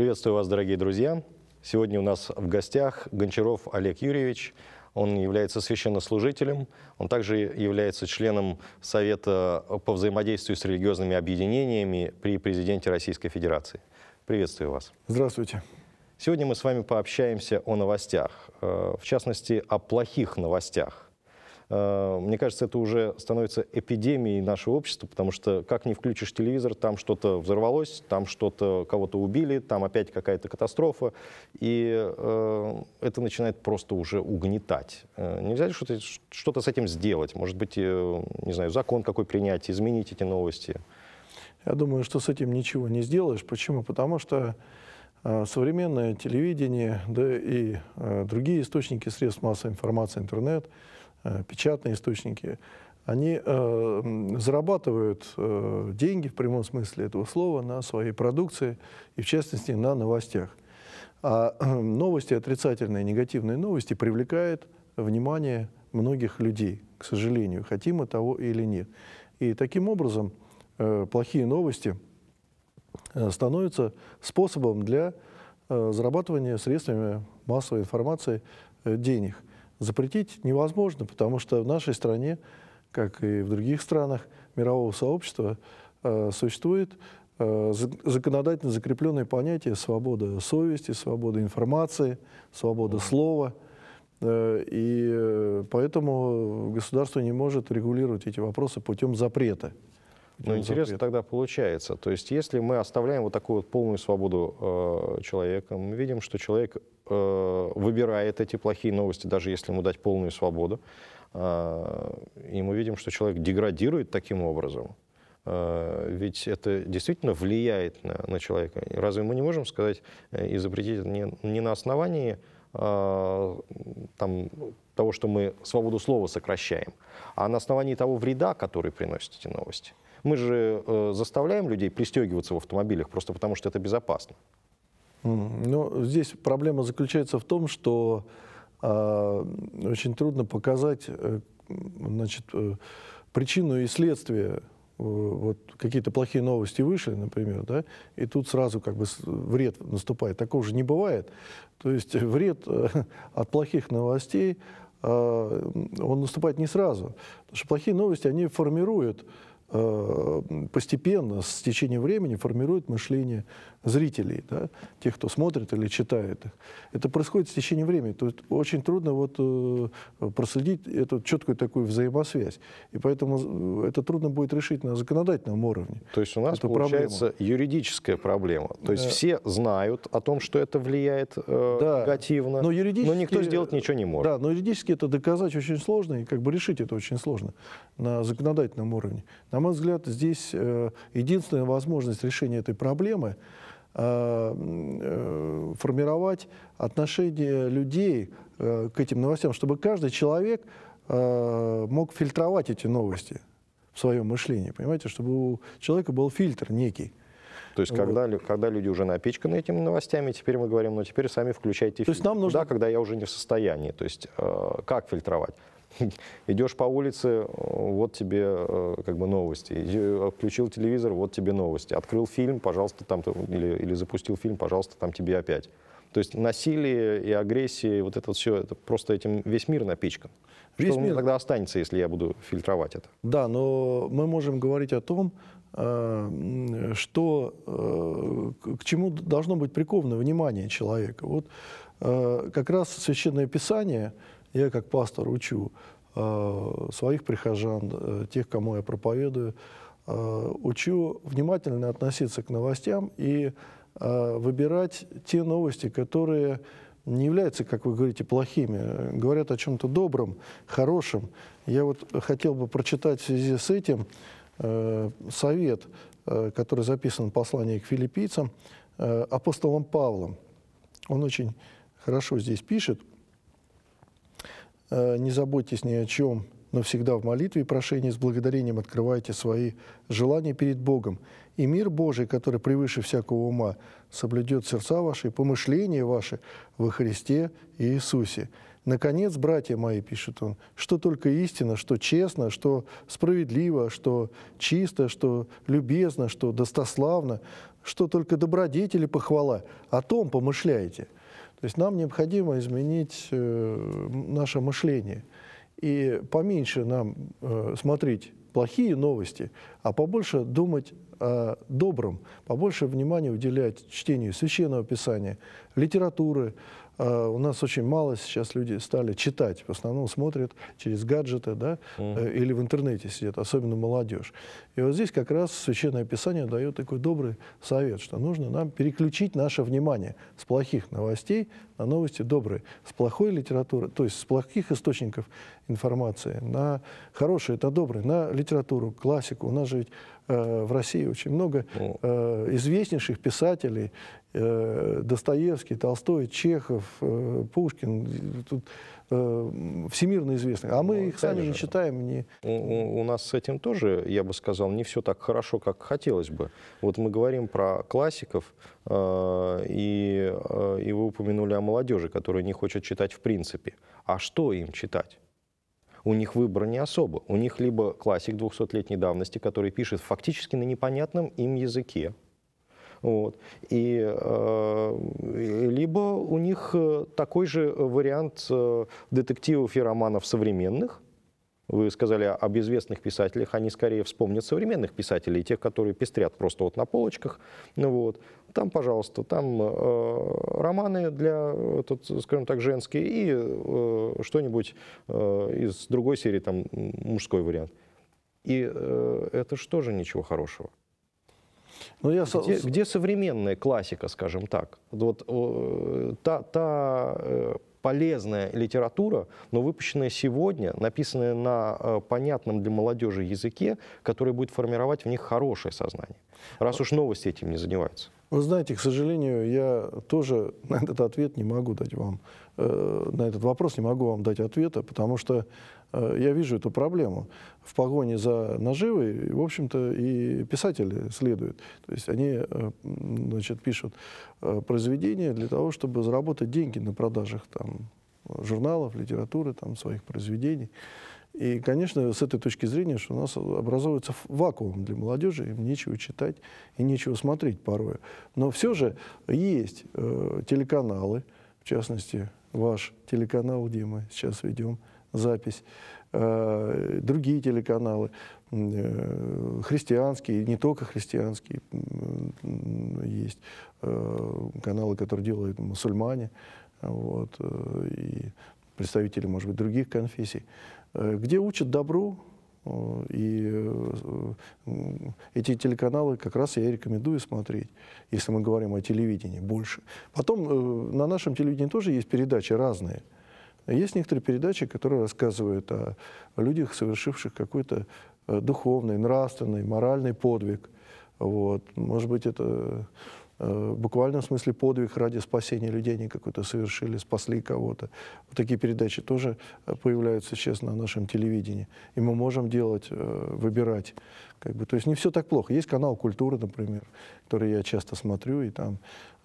Приветствую вас, дорогие друзья. Сегодня у нас в гостях Гончаров Олег Юрьевич. Он является священнослужителем, он также является членом Совета по взаимодействию с религиозными объединениями при президенте Российской Федерации. Приветствую вас. Здравствуйте. Сегодня мы с вами пообщаемся о новостях, э, в частности, о плохих новостях. Э, мне кажется, это уже становится эпидемией нашего общества, потому что как не включишь телевизор, там что-то взорвалось, там что-то кого-то убили, там опять какая-то катастрофа, и э, это начинает просто уже угнетать. Э, нельзя ли что-то что то с этим сделать? Может быть, э, не знаю, закон какой принять, изменить эти новости? Я думаю, что с этим ничего не сделаешь. Почему? Потому что современное телевидение, да и другие источники средств массовой информации, интернет, Э, печатные источники, они э, зарабатывают э, деньги в прямом смысле этого слова на своей продукции и, в частности, на новостях. А э, новости, отрицательные, негативные новости, привлекают внимание многих людей, к сожалению, хотим мы того или нет. И таким образом э, плохие новости э, становятся способом для э, зарабатывания средствами массовой информации э, денег запретить невозможно, потому что в нашей стране, как и в других странах мирового сообщества, э, существует э, законодательно закрепленное понятие свобода совести, свобода информации, свобода слова. Э, и поэтому государство не может регулировать эти вопросы путем запрета. Ну, интересно запрет. тогда получается. То есть, если мы оставляем вот такую вот полную свободу э, человека, мы видим, что человек э, выбирает эти плохие новости, даже если ему дать полную свободу. Э, и мы видим, что человек деградирует таким образом. Э, ведь это действительно влияет на, на человека. Разве мы не можем сказать э, и запретить не, не на основании э, там, того, что мы свободу слова сокращаем, а на основании того вреда, который приносят эти новости? Мы же э, заставляем людей пристегиваться в автомобилях просто потому, что это безопасно. Ну, здесь проблема заключается в том, что э, очень трудно показать э, значит, э, причину и следствие э, вот какие-то плохие новости вышли, например, да, и тут сразу как бы вред наступает. Такого же не бывает. То есть вред э, от плохих новостей, а, он наступает не сразу. Потому что плохие новости, они формируют Э, постепенно, с течением времени формирует мышление зрителей, да, тех, кто смотрит или читает. Это происходит с течением времени. То есть очень трудно вот э, проследить эту четкую такую взаимосвязь. И поэтому э, это трудно будет решить на законодательном уровне. То есть у нас получается проблему. юридическая проблема. То есть да. все знают о том, что это влияет э, да. негативно, но, но никто сделать ничего не может. Да, но юридически это доказать очень сложно, и как бы решить это очень сложно на законодательном уровне. На на мой взгляд, здесь э, единственная возможность решения этой проблемы э, э, формировать отношение людей к этим новостям, чтобы каждый человек мог фильтровать эти новости в своем мышлении, понимаете, чтобы у человека был фильтр некий. То есть, вот. когда, когда люди уже напичканы этими новостями, теперь мы говорим, ну теперь сами включайте фильтр. То есть нам нужно... да, когда я уже не в состоянии. То есть, э, как фильтровать? Идешь по улице, вот тебе э, как бы новости. Э, включил телевизор, вот тебе новости. Открыл фильм, пожалуйста, там, или, или запустил фильм, пожалуйста, там тебе опять. То есть насилие и агрессия, вот это все, это просто этим весь мир напичкан. Весь Что мир... тогда останется, если я буду фильтровать это? Да, но мы можем говорить о том, э, что, к чему должно быть приковано внимание человека. Вот как раз Священное Писание – я как пастор учу э, своих прихожан, э, тех, кому я проповедую, э, учу внимательно относиться к новостям и выбирать те новости, которые не являются, как вы говорите, плохими, говорят о чем-то добром, хорошем. Я вот хотел бы прочитать в связи с этим совет, который записан в послании к филиппийцам апостолом Павлом. Он очень хорошо здесь пишет – Э, не заботьтесь ни о чем, но всегда в молитве и прошении с благодарением открывайте свои желания перед Богом. И мир Божий, который превыше всякого ума, соблюдет сердца ваши и помышления ваши во Христе Иисусе. Наконец, братья мои, пишет он, что только истина, что честно, что справедливо, что чисто, что любезно, что достославно, что только добродетели похвала, о том помышляете? То есть нам необходимо изменить э, наше мышление и поменьше нам э, смотреть плохие новости, а побольше думать о добром, побольше внимания уделять чтению священного писания, литературы, а, у нас очень мало сейчас люди стали читать. В основном смотрят через гаджеты, да, mm. или в интернете сидят, особенно молодежь. И вот здесь как раз Священное Писание дает такой добрый совет, что нужно нам переключить наше внимание с плохих новостей на новости добрые, с плохой литературы, то есть с плохих источников информации на хорошие, на добрые, на литературу, классику. У нас же ведь Э, в России очень много ну. э, известнейших писателей, э, Достоевский, Толстой, Чехов, Пушкин, тут всемирно известных. А мы ну, их конечно. сами не читаем. Не... У, у нас с этим тоже, я бы сказал, не все так хорошо, как хотелось бы. Вот мы говорим про классиков, э, и, э, и вы упомянули о молодежи, которая не хочет читать в принципе. А что им читать? у них выбора не особо. У них либо классик 200-летней давности, который пишет фактически на непонятном им языке, вот. И, э, либо у них э, такой же вариант э, детективов и романов современных. Вы сказали об известных писателях, они скорее вспомнят современных писателей, тех, которые пестрят просто вот на полочках. Ну вот. Там, пожалуйста, там э, романы для, э, тут, скажем так, женские и э, что-нибудь э, из другой серии, там мужской вариант. И э, это же тоже ничего хорошего. Ну, я... где, где современная классика, скажем так? Вот э, та, та э, полезная литература, но выпущенная сегодня, написанная на э, понятном для молодежи языке, который будет формировать в них хорошее сознание. Раз ну, уж новости этим не занимаются. Вы знаете, к сожалению, я тоже на этот ответ не могу дать вам, э, на этот вопрос не могу вам дать ответа, потому что э, я вижу эту проблему. В погоне за наживой, в общем-то, и писатели следуют. То есть они э, значит, пишут э, произведения для того, чтобы заработать деньги на продажах там, журналов, литературы, там, своих произведений. И, конечно, с этой точки зрения, что у нас образовывается вакуум для молодежи, им нечего читать и нечего смотреть порой. Но все же есть э, телеканалы, в частности, ваш телеканал, где мы сейчас ведем запись, э, другие телеканалы, э, христианские, не только христианские, э, есть э, каналы, которые делают мусульмане, вот, э, и представители, может быть, других конфессий, э, где учат добру, э, и э, эти телеканалы как раз я и рекомендую смотреть, если мы говорим о телевидении, больше. Потом на нашем телевидении тоже есть передачи разные. Есть некоторые передачи, которые рассказывают о людях, совершивших какой-то духовный, нравственный, моральный подвиг. Вот. Может быть, это Э, в буквальном смысле подвиг ради спасения людей они какой-то совершили, спасли кого-то. Вот такие передачи тоже э, появляются сейчас на нашем телевидении. И мы можем делать, э, выбирать. Как бы. То есть не все так плохо. Есть канал «Культура», например, который я часто смотрю, и там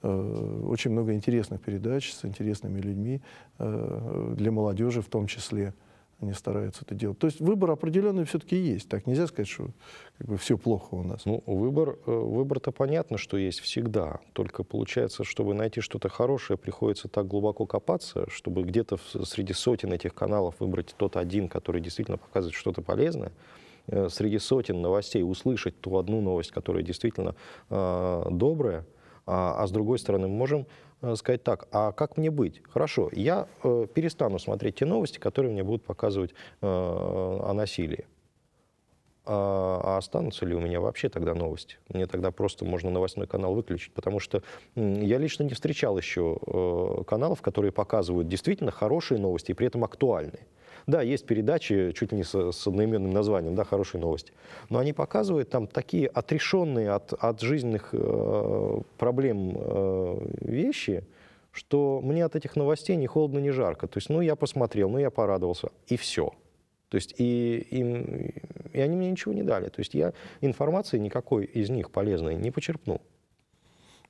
очень много интересных передач с интересными людьми, для молодежи в том числе они стараются это делать. То есть выбор определенный все-таки есть. Так нельзя сказать, что как бы, все плохо у нас. Ну, выбор, э, выбор-то понятно, что есть всегда. Только получается, чтобы найти что-то хорошее, приходится так глубоко копаться, чтобы где-то среди сотен этих каналов выбрать тот один, который действительно показывает что-то полезное э, среди сотен новостей услышать ту одну новость, которая действительно э, добрая, а, а с другой стороны мы можем Э, сказать так, а как мне быть? Хорошо, я э, перестану смотреть те новости, которые мне будут показывать э, о насилии. А, а останутся ли у меня вообще тогда новости? Мне тогда просто можно новостной канал выключить, потому что я лично не встречал еще каналов, которые показывают действительно хорошие новости и при этом актуальные. Да, есть передачи чуть ли не с, с одноименным названием, да, хорошие новости. Но они показывают там такие отрешенные от, от жизненных э, проблем э, вещи, что мне от этих новостей ни холодно, ни жарко. То есть, ну, я посмотрел, ну, я порадовался, и все. То есть, и, им, и они мне ничего не дали. То есть, я информации никакой из них полезной не почерпнул.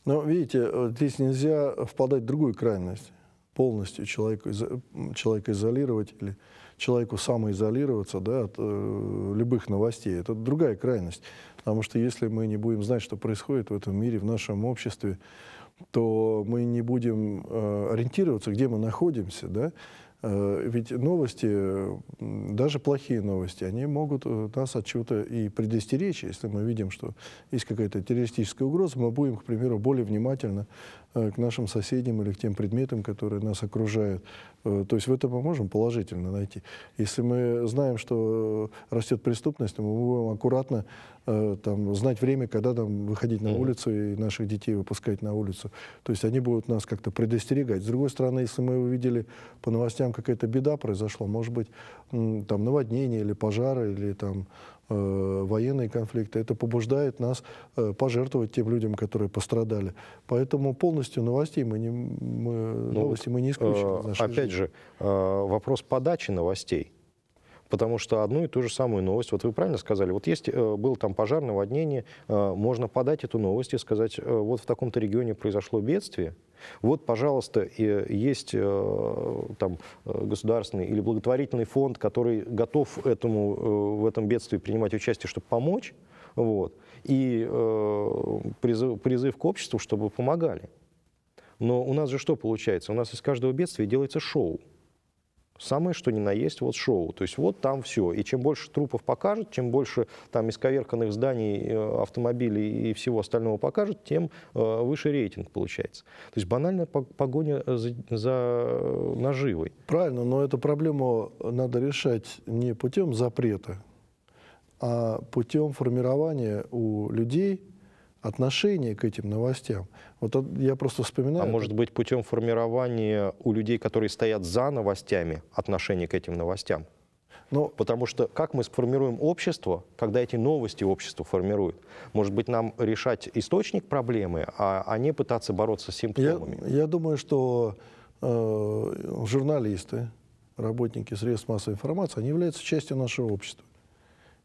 Но, видите, здесь нельзя впадать в другую крайность. Полностью человека, человека изолировать или человеку самоизолироваться да, от э, любых новостей. Это другая крайность. Потому что если мы не будем знать, что происходит в этом мире, в нашем обществе, то мы не будем э, ориентироваться, где мы находимся, да, Э, ведь новости, даже плохие новости, они могут э, нас от чего-то и предостеречь. Если мы видим, что есть какая-то террористическая угроза, мы будем, к примеру, более внимательно э, к нашим соседям или к тем предметам, которые нас окружают. То есть в этом мы можем положительно найти. Если мы знаем, что растет преступность, мы будем аккуратно Э, там, знать время, когда там, выходить на mm-hmm. улицу и наших детей выпускать на улицу. То есть они будут нас как-то предостерегать. С другой стороны, если мы увидели по новостям, какая-то беда произошла, может быть, там наводнение или пожары, или там э, военные конфликты, это побуждает нас э, пожертвовать тем людям, которые пострадали. Поэтому полностью новостей мы не, мы, ну, новости мы не исключим. опять жизни. же, вопрос подачи новостей потому что одну и ту же самую новость, вот вы правильно сказали, вот есть, э, был там пожар, наводнение, э, можно подать эту новость и сказать, э, вот в таком-то регионе произошло бедствие, вот, пожалуйста, есть там государственный или благотворительный фонд, который готов этому, в этом бедствии принимать участие, чтобы помочь, вот, и призыв, призыв к обществу, чтобы помогали. Но у нас же что получается? У нас из каждого бедствия делается шоу самое что ни на есть вот шоу. То есть вот там все. И чем больше трупов покажут, чем больше там исковерканных зданий, э, автомобилей и всего остального покажут, тем э, выше рейтинг получается. То есть банальная погоня э, за, за наживой. Правильно, но эту проблему надо решать не путем запрета, а путем формирования у людей отношение к этим новостям. Вот я просто вспоминаю... А может быть путем формирования у людей, которые стоят за новостями, отношение к этим новостям? Но... Потому что как мы сформируем общество, когда эти новости общество формирует? Может быть, нам решать источник проблемы, а, а не пытаться бороться с симптомами? Я, я думаю, что э, журналисты, работники средств массовой информации, они являются частью нашего общества.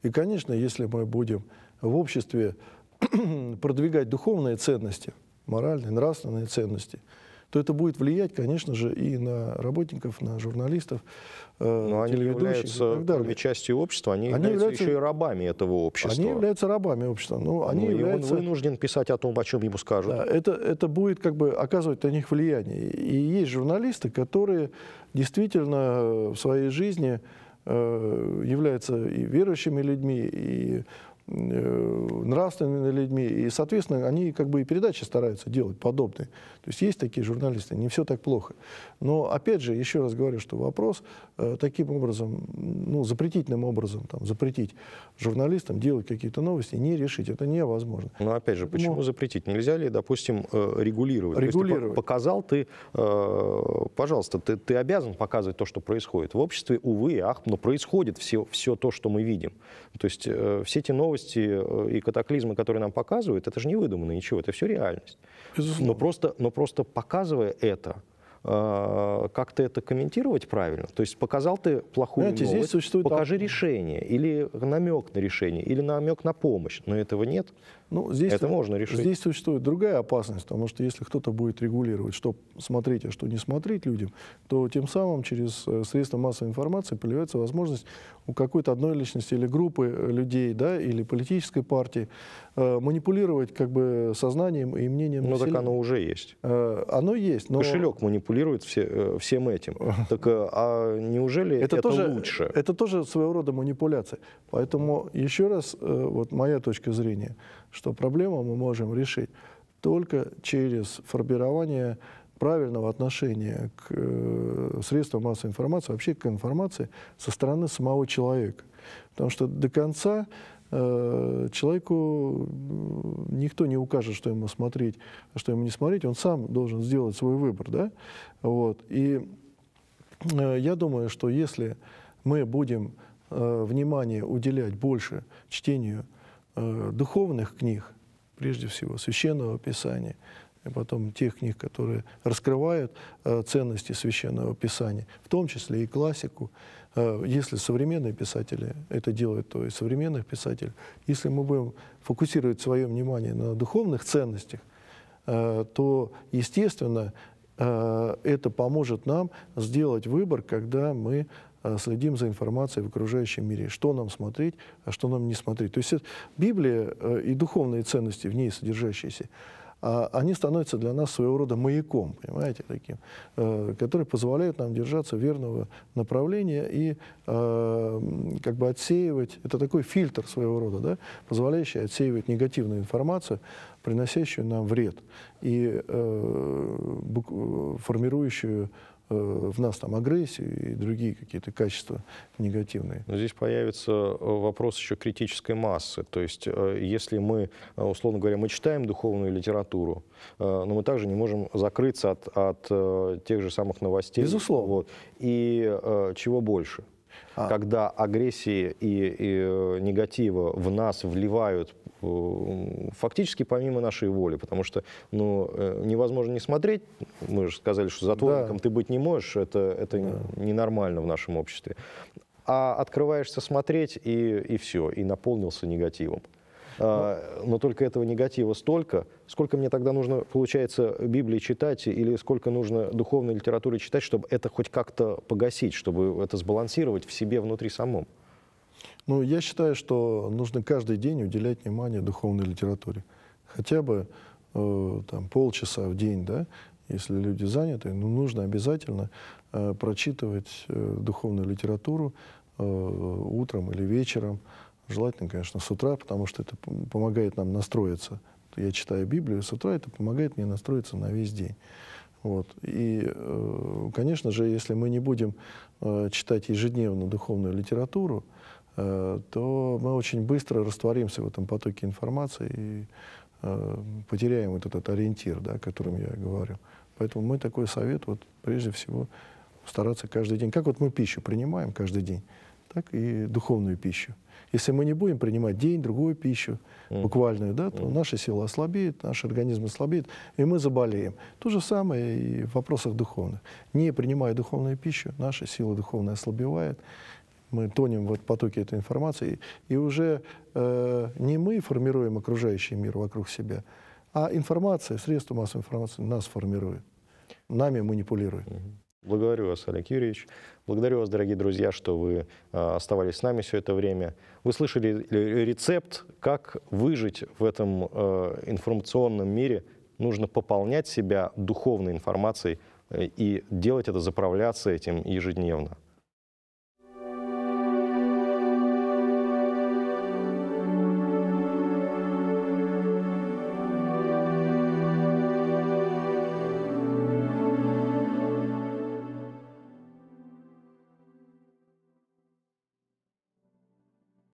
И, конечно, если мы будем в обществе продвигать духовные ценности, моральные, нравственные ценности, то это будет влиять, конечно же, и на работников, на журналистов, э, Но они являются, и так далее. кроме частью общества, они, они являются, еще и рабами этого общества. Они являются рабами общества. Но ну, они ну, являются... и он вынужден писать о том, о чем ему скажут. Да, это, это будет как бы оказывать на них влияние. И есть журналисты, которые действительно э, в своей жизни э, являются и верующими людьми, и Э, нравственными людьми, и, соответственно, они как бы и передачи стараются делать подобные. То есть есть такие журналисты, не все так плохо. Но, опять же, еще раз говорю, что вопрос э, таким образом, ну, запретительным образом, там, запретить журналистам делать какие-то новости, не решить, это невозможно. Но, опять же, почему Но... запретить? Нельзя ли, допустим, э, регулировать? Регулировать. ты показал ты, э, пожалуйста, ты, ты обязан показывать то, что происходит. В обществе, увы, ах, но происходит все, все то, что мы видим. То есть э, все эти новости новости э, и катаклизмы, которые нам показывают, это же не выдумано ничего, это все реальность. Но просто, но просто показывая это, а, как-то это комментировать правильно. То есть показал ты плохую Знаете, новость, здесь существует... покажи решение, или намек на решение, или намек на помощь, но этого нет. Ну, здесь, это можно решить. Здесь существует другая опасность, потому что если кто-то будет регулировать, что смотреть, а что не смотреть людям, то тем самым через э, средства массовой информации появляется возможность у какой-то одной личности или группы э, людей, да, или политической партии э, манипулировать как бы сознанием и мнением. Но ну, населения. так оно уже есть. Э, оно есть, но... Кошелек манипулирует манипулирует все, э, всем этим. Так э, а неужели это, это тоже, лучше? Это тоже своего рода манипуляция. Поэтому еще раз, э, вот моя точка зрения, что проблему мы можем решить только через формирование правильного отношения к средствам массовой информации, вообще к информации со стороны самого человека. Потому что до конца Э, человеку никто не укажет, что ему смотреть, а что ему не смотреть, он сам должен сделать свой выбор, да, вот, и э, я думаю, что если мы будем э, внимание уделять больше чтению духовных книг, прежде всего, священного писания, и потом тех книг, которые раскрывают э, ценности священного писания, в том числе и классику. Э, если современные писатели это делают, то и современных писателей. Если мы будем фокусировать свое внимание на духовных ценностях, э, то, естественно, э, это поможет нам сделать выбор, когда мы э, следим за информацией в окружающем мире, что нам смотреть, а что нам не смотреть. То есть э, Библия э, и духовные ценности в ней содержащиеся, а они становятся для нас своего рода маяком, понимаете, таким, э, который позволяет нам держаться верного направления и э, как бы отсеивать, это такой фильтр своего рода, да, позволяющий отсеивать негативную информацию, приносящую нам вред и э, формирующую Э, в нас там агрессию и другие какие-то качества негативные. Но здесь появится э, вопрос еще критической массы. То есть, э, если мы, условно говоря, мы читаем духовную литературу, но мы также не можем закрыться от, от тех же самых новостей. Безусловно. Вот. И чего больше? а. когда агрессии и, и э, негатива в нас вливают э, фактически помимо нашей воли, потому что ну, э, невозможно не смотреть, мы же сказали, что затворником да. ты быть не можешь, это, это да. ненормально в нашем обществе. А открываешься смотреть, и, и все, и наполнился негативом. А, ну. но только этого негатива столько, сколько мне тогда нужно, получается, Библии читать или сколько нужно духовной литературы читать, чтобы это хоть как-то погасить, чтобы это сбалансировать в себе внутри самом. Ну, я считаю, что нужно каждый день уделять внимание духовной литературе. Хотя бы э, там, полчаса в день, да, если люди заняты, ну, нужно обязательно э, прочитывать э, духовную литературу э, утром или вечером, Желательно, конечно, с утра, потому что это помогает нам настроиться. Я читаю Библию с утра, это помогает мне настроиться на весь день. Вот. И, э, конечно же, если мы не будем э, читать ежедневно духовную литературу, э, то мы очень быстро растворимся в этом потоке информации и потеряем вот этот ориентир, да, о котором я говорю. Поэтому мы такой совет, вот прежде всего, стараться каждый день. Как вот мы пищу принимаем каждый день? так и духовную пищу. Если мы не будем принимать день, другую пищу, mm. буквальную, да, то mm. наша сила ослабеет, наш организм ослабеет, и мы заболеем. То же самое и в вопросах духовных. Не принимая духовную пищу, наша сила духовная ослабевает, мы тонем в потоке этой информации, и уже э, не мы формируем окружающий мир вокруг себя, а информация, средства массовой информации нас формирует, нами манипулирует. Mm -hmm. Благодарю вас, Олег Юрьевич. Благодарю вас, дорогие друзья, что вы а, оставались с нами все это время. Вы слышали рецепт, как выжить в этом а, информационном мире. Нужно пополнять себя духовной информацией э, и делать это, заправляться этим ежедневно.